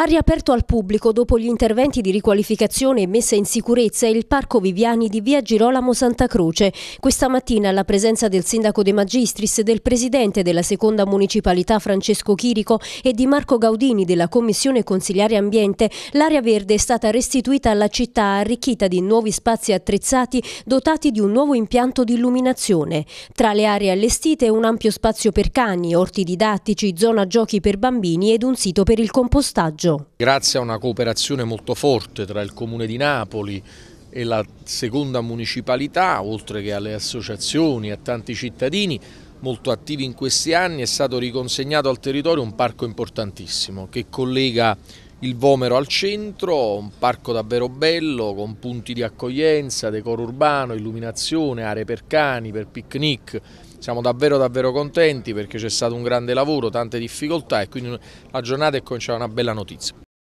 Ha riaperto al pubblico dopo gli interventi di riqualificazione e messa in sicurezza il Parco Viviani di via Girolamo Santa Croce. Questa mattina alla presenza del sindaco De Magistris, del presidente della seconda municipalità Francesco Chirico e di Marco Gaudini della Commissione Consigliare Ambiente, l'area verde è stata restituita alla città arricchita di nuovi spazi attrezzati dotati di un nuovo impianto di illuminazione. Tra le aree allestite un ampio spazio per cani, orti didattici, zona giochi per bambini ed un sito per il compostaggio. Treviso. Grazie a una cooperazione molto forte tra il Comune di Napoli e la seconda municipalità, oltre che alle associazioni e a tanti cittadini molto attivi in questi anni, è stato riconsegnato al territorio un parco importantissimo che collega il Vomero al centro, un parco davvero bello con punti di accoglienza, decoro urbano, illuminazione, aree per cani, per picnic. Siamo davvero davvero contenti perché c'è stato un grande lavoro, tante difficoltà e quindi la giornata è cominciata una bella notizia.